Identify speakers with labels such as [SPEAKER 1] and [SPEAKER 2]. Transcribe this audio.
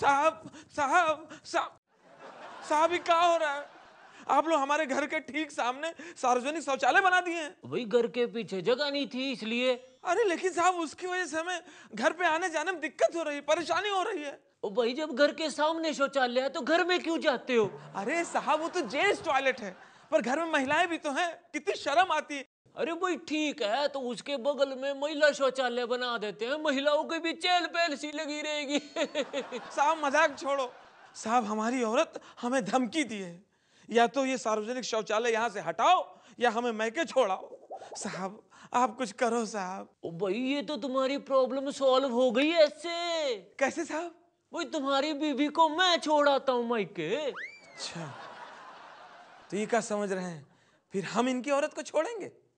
[SPEAKER 1] साहब साहब साहब साहब क्या हो रहा है आप लोग हमारे घर के ठीक सामने सार्वजनिक शौचालय बना दिए हैं वही घर के पीछे जगह नहीं थी इसलिए अरे लेकिन साहब उसकी वजह से हमें घर पे आने जाने में दिक्कत हो रही है परेशानी हो रही है वही जब घर के सामने शौचालय है तो घर में क्यों जाते हो अरे साहब वो तो जेंट्स टॉयलेट है पर घर में महिलाएं भी तो हैं कितनी शर्म आती है अरे भाई ठीक है तो उसके बगल में महिला शौचालय बना देते हैं महिलाओं के भी चेल पहल सी लगी रहेगी साहब मजाक छोड़ो साहब हमारी औरत हमें धमकी दी है या तो ये सार्वजनिक शौचालय यहाँ से हटाओ या हमें मैके छोड़ाओ साहब आप कुछ करो साहब भाई ये तो तुम्हारी प्रॉब्लम सॉल्व हो गई ऐसे कैसे साहब भाई तुम्हारी बीवी को मैं छोड़ाता हूँ मैके अच्छा तो ये क्या समझ रहे हैं फिर हम इनकी औरत को छोड़ेंगे